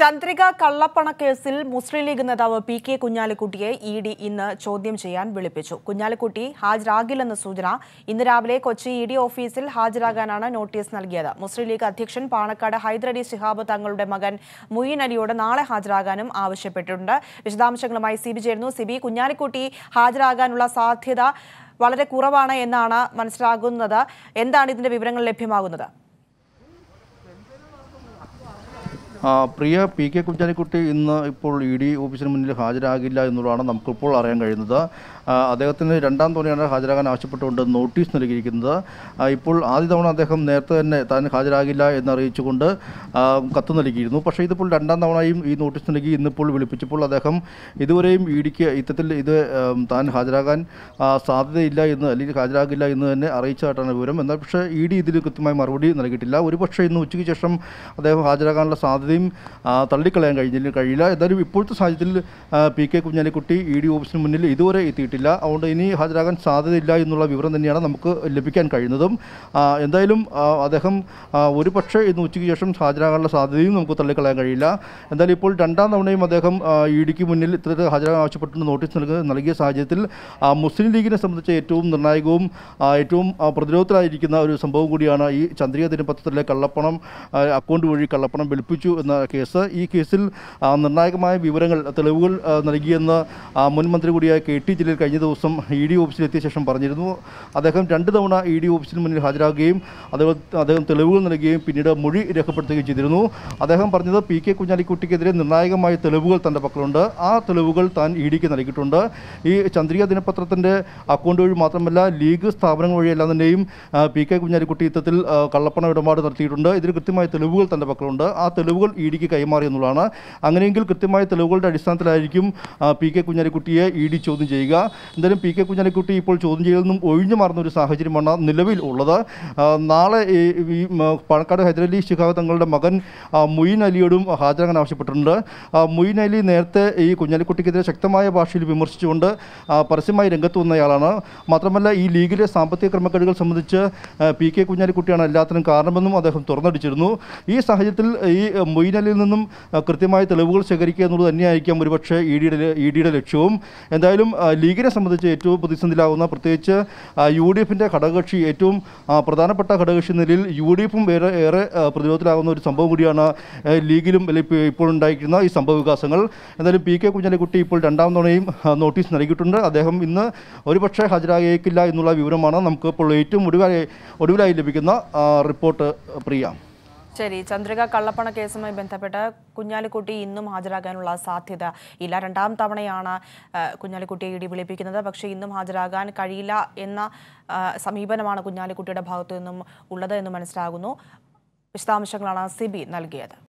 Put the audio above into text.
ചന്ദ്രിക കള്ളപ്പണക്കേസിൽ Muslim League നേതാവ് P K കുഞ്ഞാലിക്കുട്ടിയെ ഇ ഡി ഇന്ന് ചോദ്യം ചെയ്യാൻ വിളിപ്പിച്ചു കുഞ്ഞാലിക്കുട്ടി ഹാജരാകില്ലെന്ന സൂചന ഇന്ന് രാവിലെ കൊച്ചി ഇ ഡി ഓഫീസിൽ ഹാജരാകാനാണ് നോട്ടീസ് നൽകിയത് മുസ്ലിം ലീഗ് അധ്യക്ഷൻ പാണക്കാട് ഹൈദരലി ശിഹാബ് തങ്ങളുടെ മകൻ മുയിൻ അലിയോട് നാളെ ഹാജരാകാനും ആവശ്യപ്പെട്ടിട്ടുണ്ട് വിശദാംശങ്ങളുമായി ബി ചേരുന്നു സിബി കുഞ്ഞാലിക്കുട്ടി ഹാജരാകാനുള്ള സാധ്യത വളരെ കുറവാണ് എന്നാണ് മനസ്സിലാകുന്നത് എന്താണ് ഇതിന്റെ വിവരങ്ങൾ ലഭ്യമാകുന്നത് പ്രിയ പി കെ കുഞ്ഞാലിക്കുട്ടി ഇന്ന് ഇപ്പോൾ ഇ ഡി ഓഫീസിന് മുന്നിൽ ഹാജരാകില്ല എന്നുള്ളതാണ് നമുക്കിപ്പോൾ അറിയാൻ കഴിയുന്നത് അദ്ദേഹത്തിന് രണ്ടാം തവണയാണ് ഹാജരാകാൻ ആവശ്യപ്പെട്ടുകൊണ്ട് നോട്ടീസ് നൽകിയിരിക്കുന്നത് ഇപ്പോൾ ആദ്യ തവണ അദ്ദേഹം നേരത്തെ തന്നെ താൻ ഹാജരാകില്ല എന്നറിയിച്ചുകൊണ്ട് കത്ത് നൽകിയിരുന്നു പക്ഷേ ഇതിപ്പോൾ രണ്ടാം തവണയും ഈ നോട്ടീസ് നൽകി ഇന്നിപ്പോൾ വിളിപ്പിച്ചപ്പോൾ അദ്ദേഹം ഇതുവരെയും ഇ ഡിക്ക് ഇത്തരത്തിൽ ഇത് താൻ ഹാജരാകാൻ സാധ്യതയില്ല എന്ന് അല്ലെങ്കിൽ ഹാജരാകില്ല എന്ന് തന്നെ അറിയിച്ചതായിട്ടാണ് വിവരം എന്നാൽ പക്ഷേ ഇ ഡി ഇതിന് കൃത്യമായ മറുപടി നൽകിയിട്ടില്ല ഒരുപക്ഷേ ഇന്ന് ഉച്ചയ്ക്ക് ശേഷം അദ്ദേഹം ഹാജരാകാനുള്ള സാധ്യത സാധ്യതയും തള്ളിക്കളയാൻ കഴിഞ്ഞില്ല കഴിയില്ല എന്തായാലും ഇപ്പോഴത്തെ സാഹചര്യത്തിൽ P K Kunhalikutty E D ഓഫീസിന് മുന്നിൽ ഇതുവരെ എത്തിയിട്ടില്ല അതുകൊണ്ട് ഇനി ഹാജരാകാൻ സാധ്യതയില്ല എന്നുള്ള വിവരം തന്നെയാണ് നമുക്ക് ലഭിക്കാൻ കഴിയുന്നതും എന്തായാലും അദ്ദേഹം ഒരു പക്ഷേ ഇന്ന് ഉച്ചയ്ക്ക് ശേഷം ഹാജരാകാനുള്ള സാധ്യതയും നമുക്ക് തള്ളിക്കളയാൻ കഴിയില്ല എന്തായാലും ഇപ്പോൾ രണ്ടാം തവണയും അദ്ദേഹം ഇ ഡിക്ക് മുന്നിൽ ഇത്തരത്തിൽ ഹാജരാകാൻ ആവശ്യപ്പെട്ടു നോട്ടീസ് നൽകുക നൽകിയ സാഹചര്യത്തിൽ മുസ്ലിം ലീഗിനെ സംബന്ധിച്ച ഏറ്റവും നിർണായകവും ഏറ്റവും പ്രതിരോധത്തിലായിരിക്കുന്ന ഒരു സംഭവം കൂടിയാണ് ഈ ചന്ദ്രിക ദിനപത്രത്തിലെ കള്ളപ്പണം അക്കൗണ്ട് വഴി കള്ളപ്പണം വെളുപ്പിച്ചു എന്ന കേസ് ഈ കേസിൽ നിർണായകമായ വിവരങ്ങൾ തെളിവുകൾ നൽകിയെന്ന് മുൻ മന്ത്രി കൂടിയായ കെ ടി ജലീൽ കഴിഞ്ഞ ദിവസം ഇ ഡി ഓഫീസിലെത്തിയ ശേഷം പറഞ്ഞിരുന്നു അദ്ദേഹം രണ്ട് തവണ ഇ ഡി ഓഫീസിന് മുന്നിൽ ഹാജരാകുകയും അദ്ദേഹം അദ്ദേഹം തെളിവുകൾ നൽകുകയും പിന്നീട് മൊഴി രേഖപ്പെടുത്തുകയും ചെയ്തിരുന്നു അദ്ദേഹം പറഞ്ഞത് പി കെ കുഞ്ഞാലിക്കുട്ടിക്കെതിരെ നിർണായകമായ തെളിവുകൾ തൻ്റെ പക്കലുണ്ട് ആ തെളിവുകൾ താൻ ഇ ഡിക്ക് നൽകിയിട്ടുണ്ട് ഈ ചന്ദ്രിക ദിനപത്രത്തിൻ്റെ അക്കൗണ്ട് വഴി മാത്രമല്ല ലീഗ് സ്ഥാപനങ്ങൾ വഴിയെല്ലാം തന്നെയും പി കെ കുഞ്ഞാലിക്കുട്ടി യുദ്ധത്തിൽ കള്ളപ്പണ ഇടപാട് നടത്തിയിട്ടുണ്ട് ഇതിന് കൃത്യമായ തെളിവുകൾ തൻ്റെ പക്കലുണ്ട് ആ തെളിവുകൾ തെളിവുകൾ ഇ ഡിക്ക് കൈമാറി എന്നുള്ളതാണ് അങ്ങനെയെങ്കിൽ കൃത്യമായ തെളിവുകളുടെ അടിസ്ഥാനത്തിലായിരിക്കും പി കെ കുഞ്ഞാലിക്കുട്ടിയെ ഇ ഡി ചോദ്യം ചെയ്യുക എന്തായാലും പി കെ കുഞ്ഞാലിക്കുട്ടി ഇപ്പോൾ ചോദ്യം ചെയ്യൽ നിന്നും ഒഴിഞ്ഞു മാറുന്ന ഒരു സാഹചര്യമാണ് നിലവിൽ ഉള്ളത് നാളെ ഈ പാലക്കാട് ഹൈദരലി ശിഖാവ തങ്ങളുടെ മകൻ മുയിൻ അലിയോടും ഹാജരാകാൻ ആവശ്യപ്പെട്ടിട്ടുണ്ട് മുയിൻ അലി നേരത്തെ ഈ കുഞ്ഞാലിക്കുട്ടിക്കെതിരെ ശക്തമായ ഭാഷയിൽ വിമർശിച്ചുകൊണ്ട് പരസ്യമായി രംഗത്ത് വന്നയാളാണ് മാത്രമല്ല ഈ ലീഗിലെ സാമ്പത്തിക ക്രമക്കേടുകൾ സംബന്ധിച്ച് പി കെ കുഞ്ഞാലിക്കുട്ടിയാണ് എല്ലാത്തിനും കാരണമെന്നും അദ്ദേഹം തുറന്നടിച്ചിരുന്നു ഈ സാഹചര്യത്തിൽ ഈ മൊയ്നലിൽ നിന്നും കൃത്യമായ തെളിവുകൾ ശേഖരിക്കുക എന്നുള്ളത് തന്നെയായിരിക്കാം ഒരുപക്ഷെ ഇ ഡിയുടെ ഇ ഡിയുടെ ലക്ഷ്യവും എന്തായാലും ലീഗിനെ സംബന്ധിച്ച് ഏറ്റവും പ്രതിസന്ധിയിലാവുന്ന പ്രത്യേകിച്ച് യു ഡി എഫിൻ്റെ ഘടകകക്ഷി ഏറ്റവും പ്രധാനപ്പെട്ട ഘടകകക്ഷി നിലയിൽ യു ഡി എഫും ഏറെ ഏറെ പ്രതിരോധത്തിലാകുന്ന ഒരു സംഭവം കൂടിയാണ് ലീഗിലും ഇപ്പോൾ ഉണ്ടായിരിക്കുന്ന ഈ സംഭവ വികാസങ്ങൾ എന്തായാലും പി കെ കുഞ്ഞാലിക്കുട്ടി ഇപ്പോൾ രണ്ടാം തവണയും നോട്ടീസ് നൽകിയിട്ടുണ്ട് അദ്ദേഹം ഇന്ന് ഒരുപക്ഷെ ഹാജരായേക്കില്ല എന്നുള്ള വിവരമാണ് നമുക്ക് ഇപ്പോൾ ഏറ്റവും ഒടുവിലായി ഒടുവിലായി ലഭിക്കുന്ന റിപ്പോർട്ട് പ്രിയ ശരി ചന്ദ്രിക കള്ളപ്പണ കേസുമായി ബന്ധപ്പെട്ട് കുഞ്ഞാലിക്കുട്ടി ഇന്നും ഹാജരാകാനുള്ള സാധ്യത ഇല്ല രണ്ടാം തവണയാണ് കുഞ്ഞാലിക്കുട്ടിയെ ഇടി വിളിപ്പിക്കുന്നത് പക്ഷേ ഇന്നും ഹാജരാകാൻ കഴിയില്ല എന്ന സമീപനമാണ് കുഞ്ഞാലിക്കുട്ടിയുടെ ഭാഗത്തു നിന്നും ഉള്ളത് എന്ന് മനസ്സിലാകുന്നു വിശദാംശങ്ങളാണ് സിബി നൽകിയത്